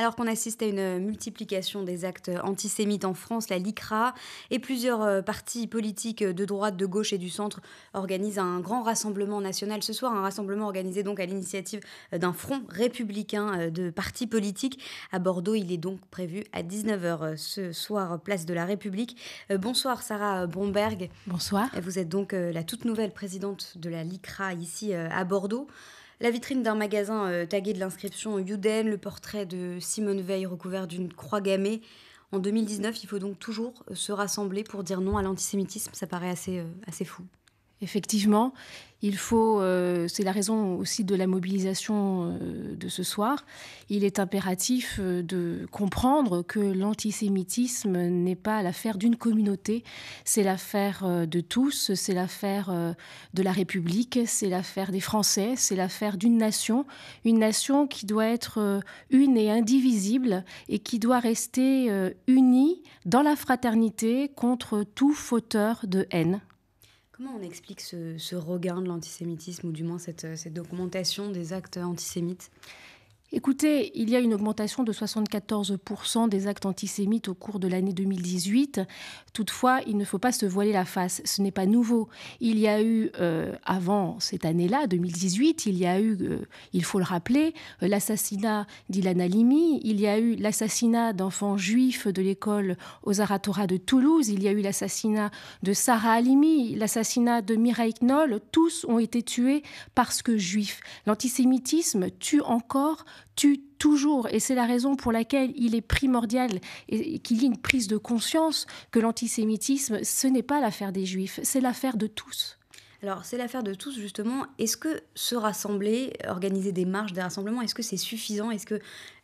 Alors qu'on assiste à une multiplication des actes antisémites en France, la LICRA et plusieurs euh, partis politiques de droite, de gauche et du centre organisent un grand rassemblement national ce soir, un rassemblement organisé donc à l'initiative euh, d'un front républicain euh, de partis politiques. À Bordeaux, il est donc prévu à 19h ce soir, place de la République. Bonsoir Sarah Bromberg. Bonsoir. Vous êtes donc la toute nouvelle présidente de la LICRA ici à Bordeaux. La vitrine d'un magasin taguée euh, tagué de l'inscription Youden, le portrait de Simone Veil recouvert d'une croix gammée. En 2019, il faut donc toujours euh, se rassembler pour dire non à l'antisémitisme, ça paraît assez, euh, assez fou effectivement. Il faut, euh, c'est la raison aussi de la mobilisation euh, de ce soir, il est impératif euh, de comprendre que l'antisémitisme n'est pas l'affaire d'une communauté, c'est l'affaire de tous, c'est l'affaire de la République, c'est l'affaire des Français, c'est l'affaire d'une nation, une nation qui doit être une et indivisible et qui doit rester unie dans la fraternité contre tout fauteur de haine. Comment on explique ce, ce regain de l'antisémitisme, ou du moins cette, documentation des actes antisémites Écoutez, il y a une augmentation de 74% des actes antisémites au cours de l'année 2018. Toutefois, il ne faut pas se voiler la face. Ce n'est pas nouveau. Il y a eu, euh, avant cette année-là, 2018, il y a eu, euh, il faut le rappeler, euh, l'assassinat d'Ilan Halimi. Il y a eu l'assassinat d'enfants juifs de l'école aux Aratora de Toulouse. Il y a eu l'assassinat de Sarah Halimi, l'assassinat de Mireille Knoll. Tous ont été tués parce que juifs. L'antisémitisme tue encore tue toujours, et c'est la raison pour laquelle il est primordial qu'il y ait une prise de conscience que l'antisémitisme, ce n'est pas l'affaire des juifs, c'est l'affaire de tous. Alors, c'est l'affaire de tous, justement. Est-ce que se rassembler, organiser des marches, des rassemblements, est-ce que c'est suffisant Est-ce qu'il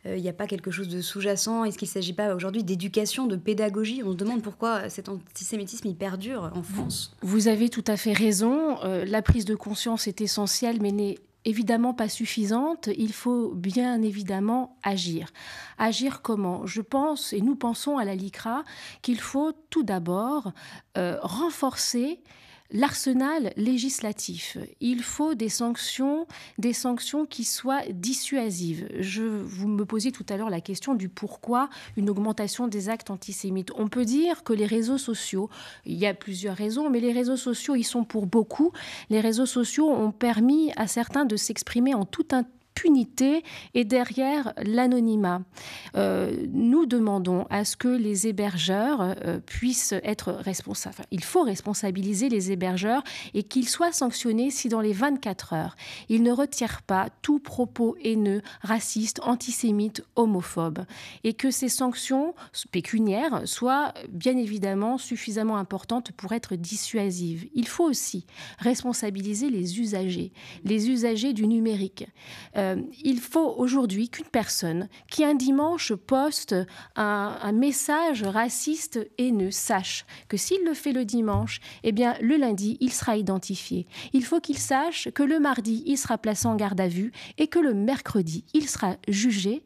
euh, n'y a pas quelque chose de sous-jacent Est-ce qu'il ne s'agit pas aujourd'hui d'éducation, de pédagogie On se demande pourquoi cet antisémitisme y perdure en France. Vous avez tout à fait raison. Euh, la prise de conscience est essentielle, mais n'est évidemment pas suffisante, il faut bien évidemment agir. Agir comment Je pense, et nous pensons à la LICRA, qu'il faut tout d'abord euh, renforcer l'arsenal législatif. Il faut des sanctions, des sanctions qui soient dissuasives. Je, vous me posiez tout à l'heure la question du pourquoi une augmentation des actes antisémites. On peut dire que les réseaux sociaux, il y a plusieurs raisons, mais les réseaux sociaux, ils sont pour beaucoup. Les réseaux sociaux ont permis à certains de s'exprimer en tout toute punité et derrière l'anonymat. Euh, nous demandons à ce que les hébergeurs euh, puissent être responsables. il faut responsabiliser les hébergeurs et qu'ils soient sanctionnés si dans les 24 heures, ils ne retirent pas tout propos haineux, raciste, antisémite, homophobe. Et que ces sanctions pécuniaires soient bien évidemment suffisamment importantes pour être dissuasives. Il faut aussi responsabiliser les usagers, les usagers du numérique. Euh, euh, il faut aujourd'hui qu'une personne qui un dimanche poste un, un, message raciste haineux sache que s'il le fait le dimanche, eh bien le lundi, il sera identifié. Il faut qu'il sache que le mardi, il sera placé en garde à vue et que le mercredi, il sera jugé.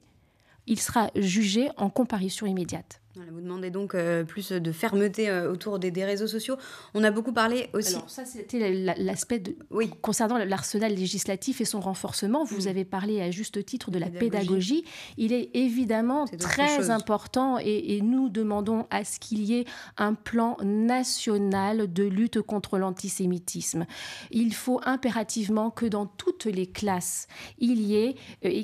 Il sera jugé en comparution immédiate. Vous demandez donc euh, plus de fermeté euh, autour des, réseaux sociaux. On a beaucoup parlé aussi. Alors, ça, c'était l'aspect concernant l'arsenal législatif et son renforcement. Vous mm. avez parlé à juste titre de la pédagogie. Il est évidemment très important et, nous demandons à ce qu'il y ait un plan national de lutte contre l'antisémitisme. Il faut impérativement que dans toutes les classes, il y ait. Euh,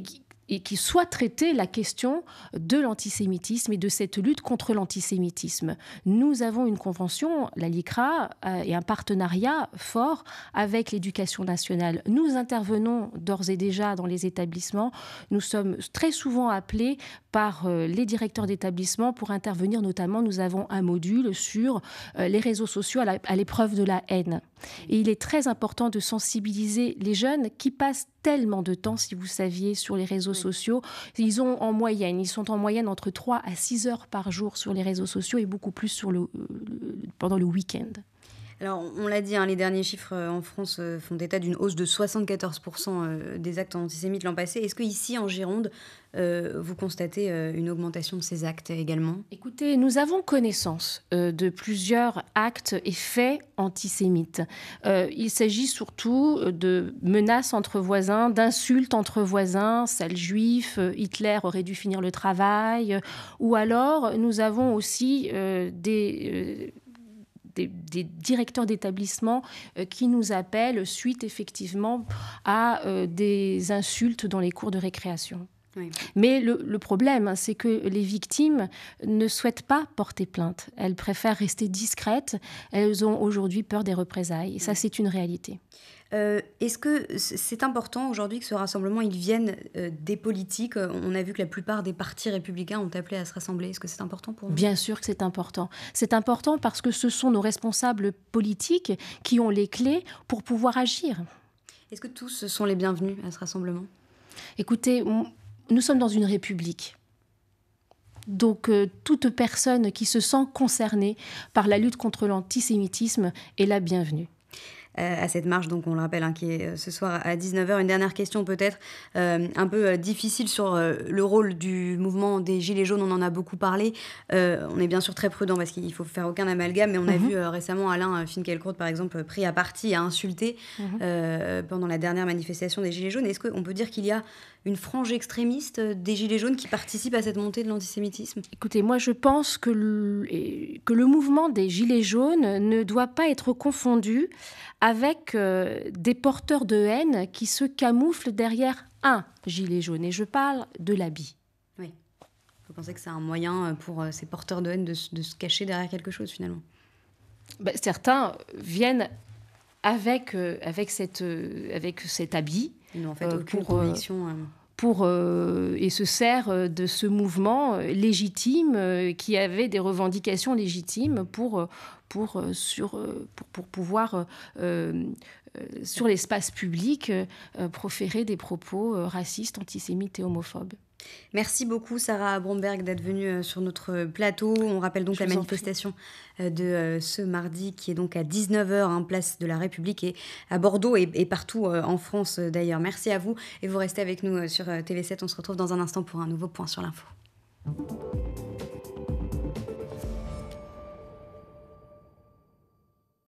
et qui soit traitée la question de l'antisémitisme et de cette lutte contre l'antisémitisme. Nous avons une convention, la LICRA, euh, et un partenariat fort avec l'éducation nationale. Nous intervenons d'ores et déjà dans les établissements. Nous sommes très souvent appelés par euh, les directeurs d'établissements pour intervenir. Notamment, nous avons un module sur euh, les réseaux sociaux à l'épreuve de la haine. Et il est très important de sensibiliser les jeunes qui passent tellement de temps, si vous saviez, sur les réseaux sociaux. Ils ont en moyenne, ils sont en moyenne entre 3 à 6 heures par jour sur les réseaux sociaux et beaucoup plus sur euh, pendant le week-end. Alors, on l'a dit, hein, les derniers chiffres euh, en France euh, font état d'une hausse de 74% euh, des actes antisémites l'an passé. Est-ce que ici, en Gironde, vous constatez une augmentation de ces actes également Écoutez, nous avons connaissance de plusieurs actes et faits antisémites. il s'agit surtout de menaces entre voisins, d'insultes entre voisins, salles juif, Hitler aurait dû finir le travail, ou alors nous avons aussi des des, directeurs d'établissement euh, qui nous appellent suite effectivement à euh, des insultes dans les cours de récréation. Mais le, problème, hein, c'est que les victimes ne souhaitent pas porter plainte. Elles préfèrent rester discrètes. Elles ont aujourd'hui peur des représailles. Et ça, c'est une réalité. Euh, est-ce que c'est important aujourd'hui que ce rassemblement, il vienne euh, des politiques On a vu que la plupart des partis républicains ont appelé à se rassembler. Est-ce que c'est important pour vous Bien sûr que c'est important. C'est important parce que ce sont nos responsables politiques qui ont les clés pour pouvoir agir. Est-ce que tous sont les bienvenus à ce rassemblement Écoutez, nous sommes dans une république. Donc euh, toute personne qui se sent concernée par la lutte contre l'antisémitisme est la bienvenue. Euh, à cette marche, donc on le rappelle, hein, qui est euh, ce soir à 19h. Une dernière question peut-être euh, un peu difficile sur le rôle du mouvement des Gilets jaunes, on en a beaucoup parlé. on est bien sûr très prudent parce qu'il faut faire aucun amalgame, mais on a mhm. vu récemment Alain Finkielkraut, par exemple, pris à partie, à insulter mhm. pendant la dernière manifestation des Gilets jaunes. Est-ce qu'on peut dire qu'il y a une frange extrémiste des Gilets jaunes qui participe à cette montée de l'antisémitisme Écoutez, moi je pense que le, que le mouvement des Gilets jaunes ne doit pas être confondu avec euh, des porteurs de haine qui se camouflent derrière un gilet jaune. Et je parle de l'habit. Oui. Vous pensez que c'est un moyen euh, pour euh, ces porteurs de haine de, se cacher derrière quelque chose finalement bah, Certains viennent avec, avec, cette, avec cet habit. Ils n'ont en fait aucune pour, conviction. Pour, et se sert de ce mouvement légitime qui avait des revendications légitimes pour pour, euh, sur, euh, pour, pour pouvoir, euh, sur l'espace public, proférer des propos racistes, antisémites et homophobes. Merci beaucoup Sarah Bromberg d'être venue sur notre plateau. On rappelle donc la manifestation de ce mardi qui est donc à 19h en hein, place de la République et à Bordeaux et, partout en France d'ailleurs. Merci à vous et vous restez avec nous sur TV7. On se retrouve dans un instant pour un nouveau point sur l'info.